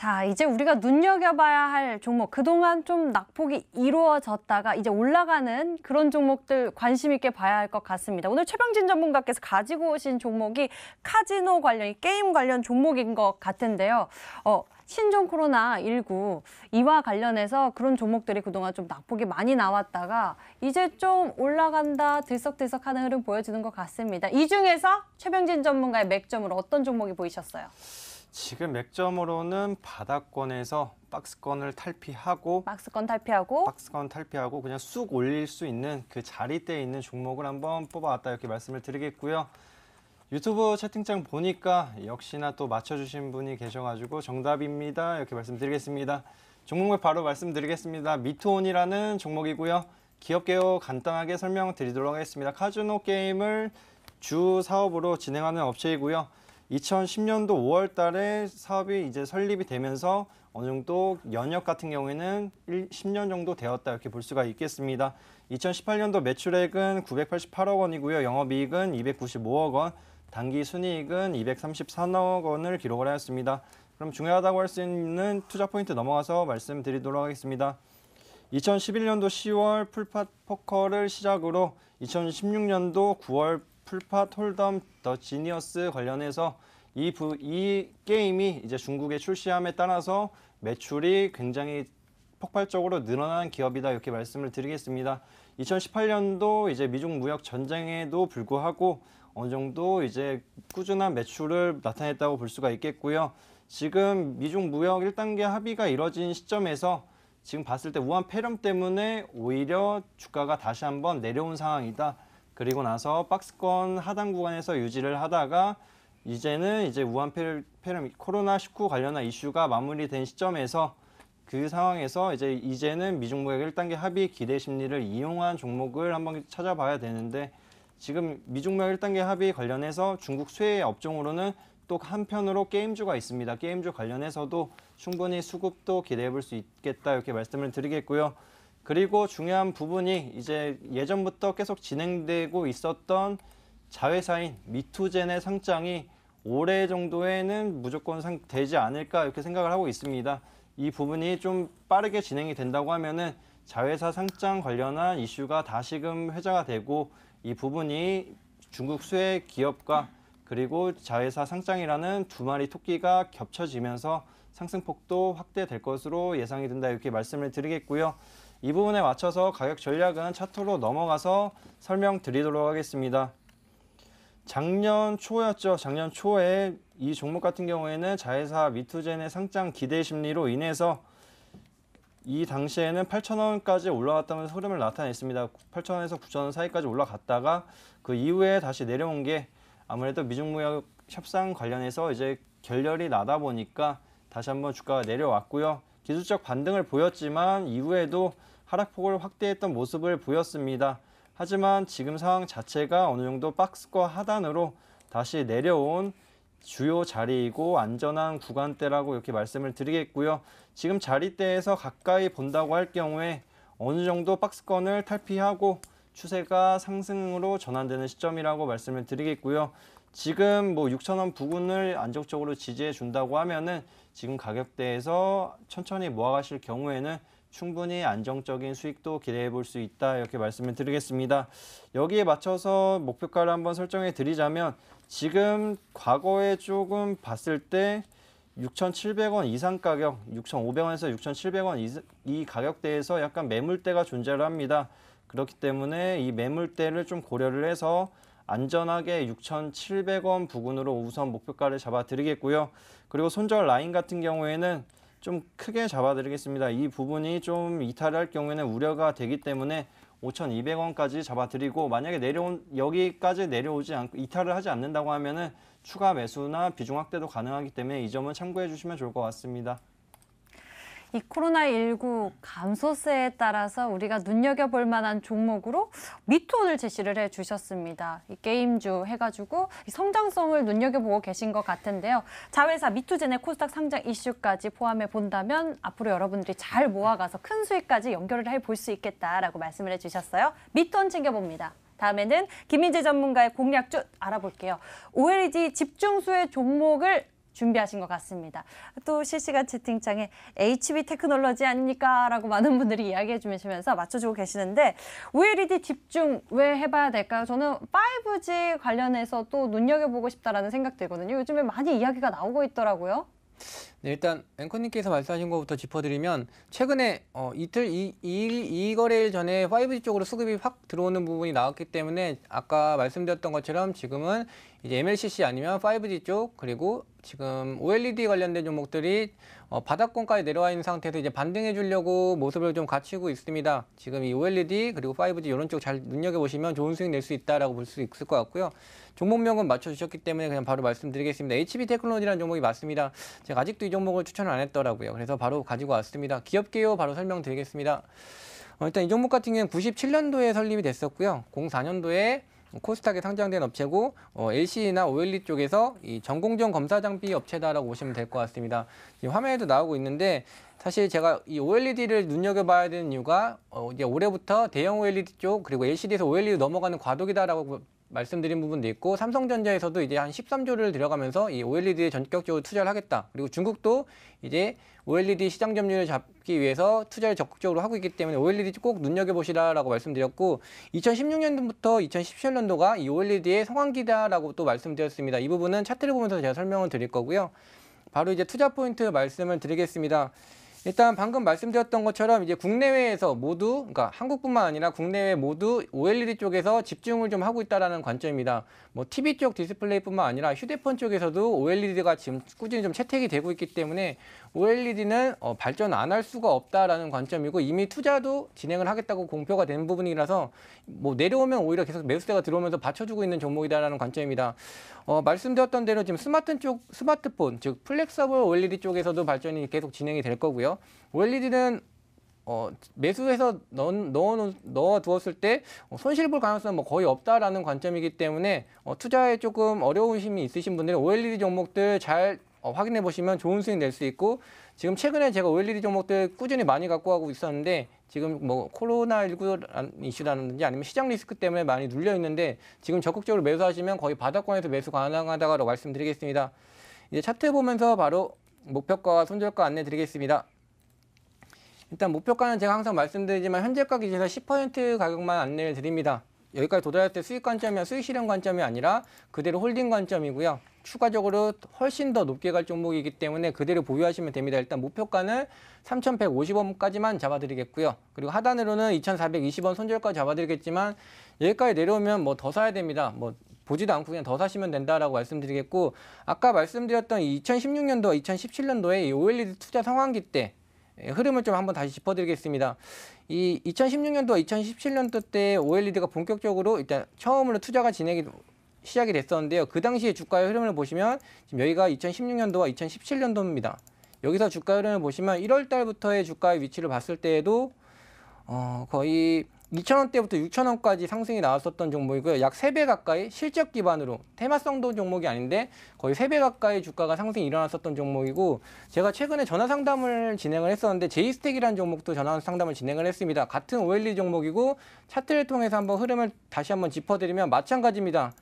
자, 이제 우리가 눈여겨봐야 할 종목, 그동안 좀 낙폭이 이루어졌다가 이제 올라가는 그런 종목들 관심 있게 봐야 할 것 같습니다. 오늘 최병진 전문가께서 가지고 오신 종목이 카지노 관련, 게임 관련 종목인 것 같은데요. 어, 신종 코로나19 이와 관련해서 그런 종목들이 그동안 좀 낙폭이 많이 나왔다가 이제 좀 올라간다 들썩들썩 하는 흐름 보여지는 것 같습니다. 이 중에서 최병진 전문가의 맥점으로 어떤 종목이 보이셨어요? 지금 맥점으로는 바닥권에서 박스권을 탈피하고 박스권 탈피하고 박스권 탈피하고 그냥 쑥 올릴 수 있는 그 자리대에 있는 종목을 한번 뽑아왔다 이렇게 말씀을 드리겠고요. 유튜브 채팅창 보니까 역시나 또 맞춰주신 분이 계셔가지고 정답입니다 이렇게 말씀드리겠습니다. 종목을 바로 말씀드리겠습니다. 미투온이라는 종목이고요. 기업개요 간단하게 설명드리도록 하겠습니다. 카지노 게임을 주 사업으로 진행하는 업체이고요. 2010년도 5월 달에 사업이 이제 설립이 되면서 어느 정도 연역 같은 경우에는 1, 10년 정도 되었다 이렇게 볼 수가 있겠습니다. 2018년도 매출액은 988억 원이고요. 영업이익은 295억 원, 단기 순이익은 233억 원을 기록을 하였습니다. 그럼 중요하다고 할 수 있는 투자 포인트 넘어가서 말씀드리도록 하겠습니다. 2011년도 10월 풀팟 포커를 시작으로 2016년도 9월 풀팟 홀덤 더 지니어스 관련해서 이, 부, 이 게임이 이제 중국에 출시함에 따라서 매출이 굉장히 폭발적으로 늘어난 기업이다 이렇게 말씀을 드리겠습니다. 2018년도 이제 미중 무역 전쟁에도 불구하고 어느 정도 이제 꾸준한 매출을 나타냈다고 볼 수가 있겠고요. 지금 미중 무역 1단계 합의가 이뤄진 시점에서 지금 봤을 때 우한 폐렴 때문에 오히려 주가가 다시 한번 내려온 상황이다. 그리고 나서 박스권 하단 구간에서 유지를 하다가 이제는 이제 우한 폐렴 코로나 19 관련한 이슈가 마무리된 시점에서 그 상황에서 이제 이제는 미중무역 1단계 합의 기대 심리를 이용한 종목을 한번 찾아봐야 되는데 지금 미중무역 1단계 합의 관련해서 중국 수혜 업종으로는 또 한편으로 게임주가 있습니다. 게임주 관련해서도 충분히 수급도 기대해 볼 수 있겠다 이렇게 말씀을 드리겠고요. 그리고 중요한 부분이 이제 예전부터 계속 진행되고 있었던 자회사인 미투젠의 상장이 올해 정도에는 무조건 상, 되지 않을까 이렇게 생각을 하고 있습니다. 이 부분이 좀 빠르게 진행이 된다고 하면은 자회사 상장 관련한 이슈가 다시금 회자가 되고 이 부분이 중국 수혜 기업과 그리고 자회사 상장이라는 두 마리 토끼가 겹쳐지면서 상승폭도 확대될 것으로 예상이 된다 이렇게 말씀을 드리겠고요. 이 부분에 맞춰서 가격 전략은 차트로 넘어가서 설명드리도록 하겠습니다. 작년 초였죠. 작년 초에 이 종목 같은 경우에는 자회사 미투젠의 상장 기대 심리로 인해서 이 당시에는 8,000원까지 올라갔다는 흐름을 나타냈습니다. 8,000원에서 9,000원 사이까지 올라갔다가 그 이후에 다시 내려온 게 아무래도 미중무역 협상 관련해서 이제 결렬이 나다 보니까 다시 한번 주가가 내려왔고요. 기술적 반등을 보였지만 이후에도 하락폭을 확대했던 모습을 보였습니다. 하지만 지금 상황 자체가 어느 정도 박스과 하단으로 다시 내려온 주요 자리이고 안전한 구간대라고 이렇게 말씀을 드리겠고요. 지금 자리대에서 가까이 본다고 할 경우에 어느 정도 박스권을 탈피하고 추세가 상승으로 전환되는 시점이라고 말씀을 드리겠고요. 지금 뭐6천원 부근을 안정적으로 지지해 준다고 하면은 지금 가격대에서 천천히 모아가실 경우에는 충분히 안정적인 수익도 기대해 볼 수 있다 이렇게 말씀을 드리겠습니다. 여기에 맞춰서 목표가를 한번 설정해 드리자면 지금 과거에 조금 봤을 때 6,700원 이상 가격, 6,500원에서 6,700원 이 가격대에서 약간 매물대가 존재를 합니다. 그렇기 때문에 이 매물대를 좀 고려를 해서 안전하게 6,700원 부근으로 우선 목표가를 잡아드리겠고요. 그리고 손절 라인 같은 경우에는 좀 크게 잡아드리겠습니다. 이 부분이 좀 이탈할 경우에는 우려가 되기 때문에 5,200원까지 잡아드리고 만약에 내려온 여기까지 내려오지 않고 이탈을 하지 않는다고 하면은 추가 매수나 비중 확대도 가능하기 때문에 이 점은 참고해 주시면 좋을 것 같습니다. 이 코로나19 감소세에 따라서 우리가 눈여겨볼 만한 종목으로 미톤을 제시를 해 주셨습니다. 이 게임주 해가지고 성장성을 눈여겨보고 계신 것 같은데요. 자회사 미투젠의 코스닥 상장 이슈까지 포함해 본다면 앞으로 여러분들이 잘 모아가서 큰 수익까지 연결을 해볼 수 있겠다라고 말씀을 해 주셨어요. 미톤 챙겨봅니다. 다음에는 김민재 전문가의 공략주 알아볼게요. OLED 집중수의 종목을 준비하신 것 같습니다. 또 실시간 채팅창에 HB 테크놀로지 아닙니까? 라고 많은 분들이 이야기해 주시면서 맞춰주고 계시는데 OLED 집중 왜 해봐야 될까요? 저는 5G 관련해서 또 눈여겨보고 싶다라는 생각 들거든요. 요즘에 많이 이야기가 나오고 있더라고요. 네, 일단 앵커님께서 말씀하신 것부터 짚어드리면 최근에 어, 이틀 이, 이, 거래일 전에 5G 쪽으로 수급이 확 들어오는 부분이 나왔기 때문에 아까 말씀드렸던 것처럼 지금은 이제 MLCC 아니면 5G 쪽 그리고 지금 OLED 관련된 종목들이 어, 바닥권까지 내려와 있는 상태에서 이제 반등해 주려고 모습을 좀 갖추고 있습니다. 지금 이 OLED 그리고 5G 이런 쪽 잘 눈여겨보시면 좋은 수익 낼 수 있다라고 볼 수 있을 것 같고요. 종목명은 맞춰주셨기 때문에 그냥 바로 말씀드리겠습니다. HB 테크놀로지라는 종목이 맞습니다. 제가 아직도 이 종목을 추천을 안 했더라고요. 그래서 바로 가지고 왔습니다. 기업계요 바로 설명드리겠습니다. 어, 일단 이 종목 같은 경우는 97년도에 설립이 됐었고요. 04년도에 코스닥에 상장된 업체고 어, LC나 OLE 쪽에서 이 전공정 검사 장비 업체다라고 보시면 될 것 같습니다. 화면에도 나오고 있는데 사실 제가 이 OLED를 눈여겨봐야 되는 이유가 어, 이제 올해부터 대형 OLED 쪽 그리고 LCD에서 o l e d 넘어가는 과도기다라고 말씀드린 부분도 있고 삼성전자에서도 이제 한 13조를 들어가면서 이 OLED에 전격적으로 투자를 하겠다. 그리고 중국도 이제 OLED 시장 점유율을 잡기 위해서 투자를 적극적으로 하고 있기 때문에 OLED 꼭 눈여겨보시라라고 말씀드렸고 2016년도부터 2017년도가 이 OLED의 성황기다라고 또 말씀드렸습니다. 이 부분은 차트를 보면서 제가 설명을 드릴 거고요. 바로 이제 투자 포인트 말씀을 드리겠습니다. 일단 방금 말씀드렸던 것처럼 이제 국내외에서 모두 그러니까 한국뿐만 아니라 국내외 모두 OLED 쪽에서 집중을 좀 하고 있다라는 관점입니다. 뭐 TV 쪽 디스플레이뿐만 아니라 휴대폰 쪽에서도 OLED가 지금 꾸준히 좀 채택이 되고 있기 때문에 OLED는 어, 발전 안 할 수가 없다라는 관점이고 이미 투자도 진행을 하겠다고 공표가 된 부분이라서 뭐 내려오면 오히려 계속 매수세가 들어오면서 받쳐주고 있는 종목이다라는 관점입니다. 어, 말씀드렸던 대로 지금 스마트 쪽 스마트폰 즉 플렉서블 OLED 쪽에서도 발전이 계속 진행이 될 거고요. OLED는 어, 매수해서 넣 넣어, 넣어 두었을 때 손실 볼 가능성은 뭐 거의 없다라는 관점이기 때문에 어, 투자에 조금 어려우심이 있으신 분들은 OLED 종목들 잘 어, 확인해 보시면 좋은 수익 낼 수 있고 지금 최근에 제가 오일리리 종목들 꾸준히 많이 갖고 하고 있었는데 지금 뭐 코로나19 이슈라든지 아니면 시장 리스크 때문에 많이 눌려 있는데 지금 적극적으로 매수하시면 거의 바닥권에서 매수 가능하다고 말씀드리겠습니다. 이제 차트 보면서 바로 목표가와 손절가 안내 드리겠습니다. 일단 목표가는 제가 항상 말씀드리지만 현재가 기준에서 10% 가격만 안내를 드립니다. 여기까지 도달할 때 수익 관점이나 수익 실현 관점이 아니라 그대로 홀딩 관점이고요. 추가적으로 훨씬 더 높게 갈 종목이기 때문에 그대로 보유하시면 됩니다. 일단 목표가는 3,150원까지만 잡아드리겠고요. 그리고 하단으로는 2,420원 손절까지 잡아드리겠지만 여기까지 내려오면 뭐 더 사야 됩니다. 뭐 보지도 않고 그냥 더 사시면 된다라고 말씀드리겠고 아까 말씀드렸던 2016년도와 2017년도에 이 OLED 투자 상황기 때 예, 흐름을 좀 한번 다시 짚어드리겠습니다. 이 2016년도와 2017년도 때 OLED가 본격적으로 일단 처음으로 투자가 진행이 시작이 됐었는데요. 그 당시에 주가의 흐름을 보시면 지금 여기가 2016년도와 2017년도입니다. 여기서 주가 흐름을 보시면 1월 달부터의 주가의 위치를 봤을 때에도 어, 거의 2,000원대부터 6,000원까지 상승이 나왔었던 종목이고요. 약 3배 가까이 실적 기반으로 테마성도 종목이 아닌데 거의 3배 가까이 주가가 상승이 일어났었던 종목이고 제가 최근에 전화 상담을 진행을 했었는데 제이스텍이라는 종목도 전화 상담을 진행을 했습니다. 같은 OLE d 종목이고 차트를 통해서 한번 흐름을 다시 한번 짚어드리면 마찬가지입니다.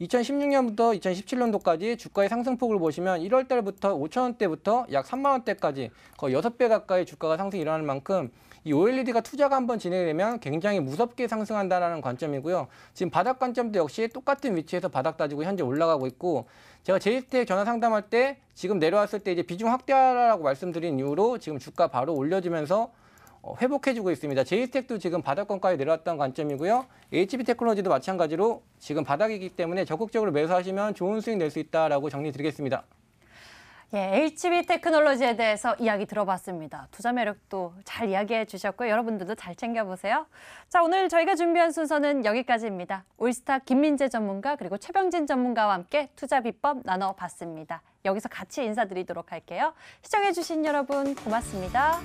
2016년부터 2017년도까지 주가의 상승폭을 보시면 1월 달부터 5천 원대부터 약 3만 원대까지 거의 6배 가까이 주가가 상승이 일어나는 만큼 이 OLED가 투자가 한번 진행되면 굉장히 무섭게 상승한다라는 관점이고요. 지금 바닥 관점도 역시 똑같은 위치에서 바닥 따지고 현재 올라가고 있고 제가 제이스텍 전화 상담할 때 지금 내려왔을 때 이제 비중 확대하라고 말씀드린 이유로 지금 주가 바로 올려지면서 어, 회복해주고 있습니다. 제이텍도 지금 바닥권까지 내려왔던 관점이고요. HB테크놀로지도 마찬가지로 지금 바닥이기 때문에 적극적으로 매수하시면 좋은 수익 낼 수 있다라고 정리드리겠습니다. 예, HB 테크놀로지에 대해서 이야기 들어봤습니다. 투자 매력도 잘 이야기해 주셨고요. 여러분들도 잘 챙겨보세요. 자, 오늘 저희가 준비한 순서는 여기까지입니다. 올스타 김민재 전문가 그리고 최병진 전문가와 함께 투자 비법 나눠봤습니다. 여기서 같이 인사드리도록 할게요. 시청해 주신 여러분 고맙습니다.